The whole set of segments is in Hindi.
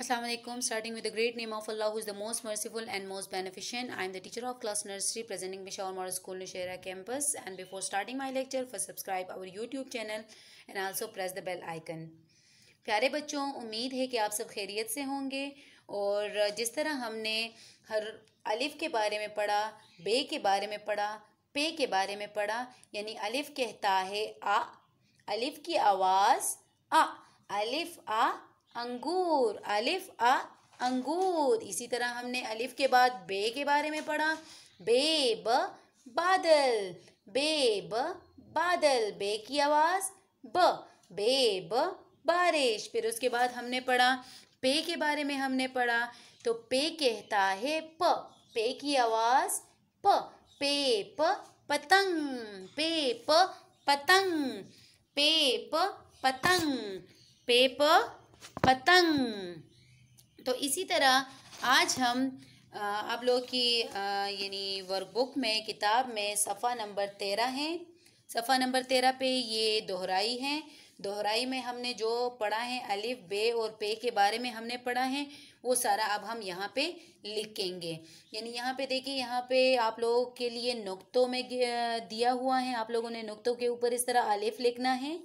Aslam starting with the great name of Allah who is the most merciful and most beneficent I am the teacher of class nursery presenting Bisha model school Nashera campus and before starting my lecture for subscribe our YouTube channel and also press the bell icon प्यारे बच्चों उम्मीद है कि आप सब खैरियत से होंगे और जिस तरह हमने हर अलिफ़ के बारे में पढ़ा बे के बारे में पढ़ा पे के बारे में पढ़ा यानी अलिफ़ कहता है आ अलिफ़ की आवाज़ आ अलिफ आ अंगूर अलिफ आ अंगूर इसी तरह हमने अलिफ के बाद बे के बारे में पढ़ा बे ब बादल बे ब बादल बे की आवाज़ ब बे ब बारिश फिर उसके बाद हमने पढ़ा पे के बारे में हमने पढ़ा तो पे कहता है प पे की आवाज़ प पे प पतंग पे प पतंग पे प पतंग पे प पतंग तो इसी तरह आज हम आप लोग की यानी वर्कबुक में किताब में सफ़ा नंबर तेरह है सफ़ा नंबर तेरह पे ये दोहराई है दोहराई में हमने जो पढ़ा है अलिफ बे और पे के बारे में हमने पढ़ा है वो सारा अब हम यहाँ पे लिखेंगे यानी यहाँ पे देखिए यहाँ पे आप लोगों के लिए नुक्तों में दिया हुआ है आप लोगों ने नुक्तों के ऊपर इस तरह अलिफ लिखना है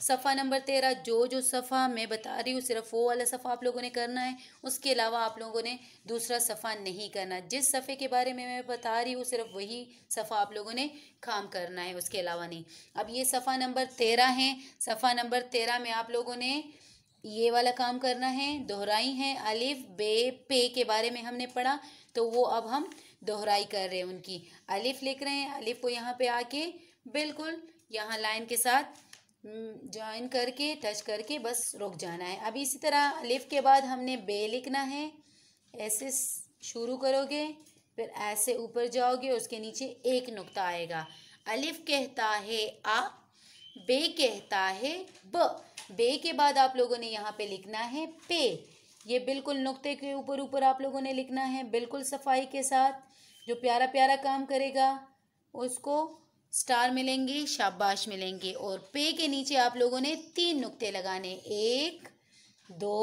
सफ़ा नंबर तेरह जो जो सफ़ा मैं बता रही हूँ सिर्फ वो वाला सफ़ा आप लोगों ने करना है उसके अलावा आप लोगों ने दूसरा सफ़ा नहीं करना जिस सफ़े के बारे में मैं बता रही हूँ सिर्फ वही सफ़ा आप लोगों ने काम करना है उसके अलावा नहीं अब ये सफ़ा नंबर तेरह है सफ़ा नंबर तेरह में आप लोगों ने ये वाला काम करना है दोहराई है अलिफ बे पे के बारे में हमने पढ़ा तो वो अब हम दोहराई कर रहे हैं उनकी अलिफ लिख रहे हैं अलिफ को यहाँ पे आके बिल्कुल यहाँ लाइन के साथ ज्वाइन हम्म, करके टच करके बस रुक जाना है अभी इसी तरह लिफ्ट के बाद हमने बे लिखना है ऐसे शुरू करोगे फिर ऐसे ऊपर जाओगे उसके नीचे एक नुक्ता आएगा अलिफ कहता है आ बे कहता है ब बे के बाद आप लोगों ने यहाँ पे लिखना है पे ये बिल्कुल नुक्ते के ऊपर ऊपर आप लोगों ने लिखना है बिल्कुल सफाई के साथ जो प्यारा प्यारा काम करेगा उसको स्टार मिलेंगे शाबाश मिलेंगे और पे के नीचे आप लोगों ने तीन नुक्ते लगाने एक दो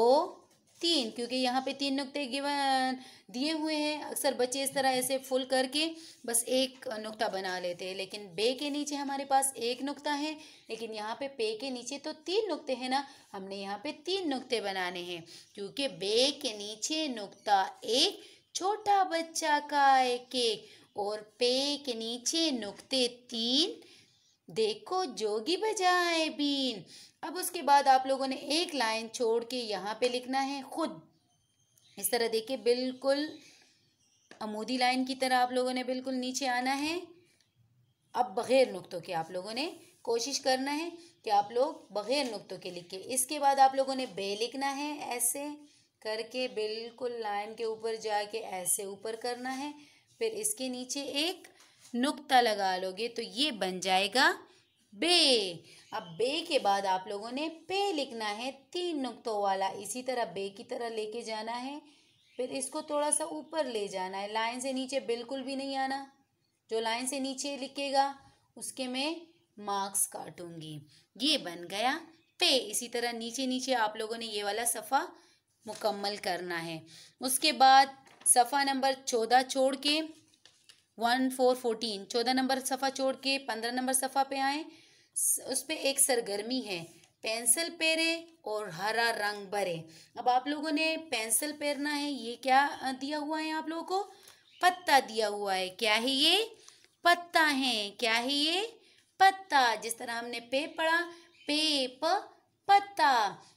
तीन क्योंकि यहाँ पे तीन नुक्ते गिवन दिए हुए हैं अक्सर बच्चे इस तरह ऐसे फुल करके बस एक नुक्ता बना लेते हैं लेकिन बे के नीचे हमारे पास एक नुक्ता है लेकिन यहाँ पे पे के नीचे तो तीन नुक्ते हैं ना हमने यहाँ पे तीन नुक्ते बनाने हैं क्योंकि बे के नीचे नुक्ता एक छोटा बच्चा का एक केक और पे के नीचे नुक्ते तीन देखो जोगी बजाए बीन अब उसके बाद आप लोगों ने एक लाइन छोड़ के यहाँ पे लिखना है खुद इस तरह देखिए बिल्कुल अमूदी लाइन की तरह आप लोगों ने बिल्कुल नीचे आना है अब बग़ैर नुक्तों के आप लोगों ने कोशिश करना है कि आप लोग बग़ैर नुक्तों के लिखे इसके बाद आप लोगों ने बे लिखना है ऐसे करके बिल्कुल लाइन के ऊपर जाके ऐसे ऊपर करना है फिर इसके नीचे एक नुक्ता लगा लोगे तो ये बन जाएगा बे अब बे के बाद आप लोगों ने पे लिखना है तीन नुक्तों वाला इसी तरह बे की तरह लेके जाना है फिर इसको थोड़ा सा ऊपर ले जाना है लाइन से नीचे बिल्कुल भी नहीं आना जो लाइन से नीचे लिखेगा उसके मैं मार्क्स काटूंगी ये बन गया पे इसी तरह नीचे नीचे आप लोगों ने ये वाला सफ़ा मुकम्मल करना है उसके बाद सफ़ा नंबर चौदह छोड़ के वन फोर फोर्टीन चौदह नंबर सफ़ा छोड़ के पंद्रह नंबर सफ़ा पे आए उस पर एक सरगर्मी है पेंसिल पेरे और हरा रंग भरे अब आप लोगों ने पेंसिल पेरना है ये क्या दिया हुआ है आप लोगों को पत्ता दिया हुआ है क्या है ये पत्ता है क्या है ये पत्ता जिस तरह हमने पे पढ़ा पे प पत्ता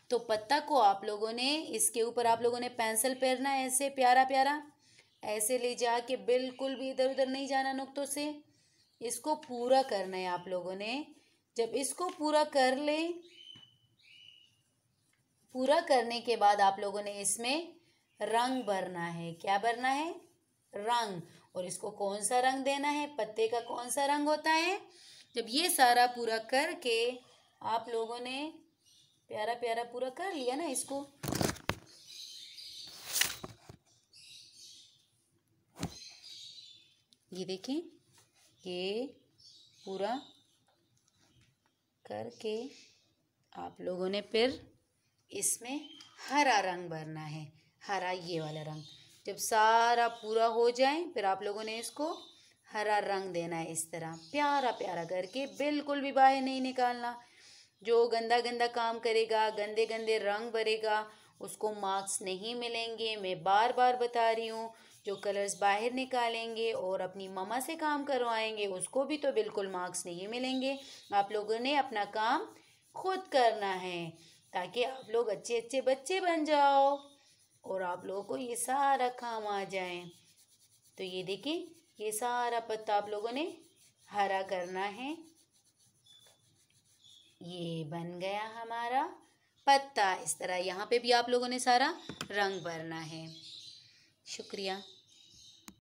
तो पत्ता को आप लोगों ने इसके ऊपर आप लोगों ने पेंसिल पेरना ऐसे प्यारा प्यारा ऐसे ले जा के बिल्कुल भी इधर उधर नहीं जाना नुकतों से इसको पूरा करना है आप लोगों ने जब इसको पूरा कर ले पूरा करने के बाद आप लोगों ने इसमें रंग भरना है क्या भरना है रंग और इसको कौन सा रंग देना है पत्ते का कौन सा रंग होता है जब ये सारा पूरा करके आप लोगों ने प्यारा प्यारा पूरा कर लिया ना इसको ये देखें ये पूरा करके आप लोगों ने फिर इसमें हरा रंग भरना है हरा ये वाला रंग जब सारा पूरा हो जाए फिर आप लोगों ने इसको हरा रंग देना है इस तरह प्यारा प्यारा करके बिल्कुल भी बाहर नहीं निकालना जो गंदा गंदा काम करेगा गंदे गंदे रंग भरेगा उसको मार्क्स नहीं मिलेंगे मैं बार बार बता रही हूँ जो कलर्स बाहर निकालेंगे और अपनी ममा से काम करवाएंगे उसको भी तो बिल्कुल मार्क्स नहीं मिलेंगे आप लोगों ने अपना काम खुद करना है ताकि आप लोग अच्छे अच्छे बच्चे बन जाओ और आप लोगों को ये सारा काम आ जाए तो ये देखिए ये सारा पत्ता आप लोगों ने हरा करना है ये बन गया हमारा पत्ता इस तरह यहाँ पे भी आप लोगों ने सारा रंग भरना है शुक्रिया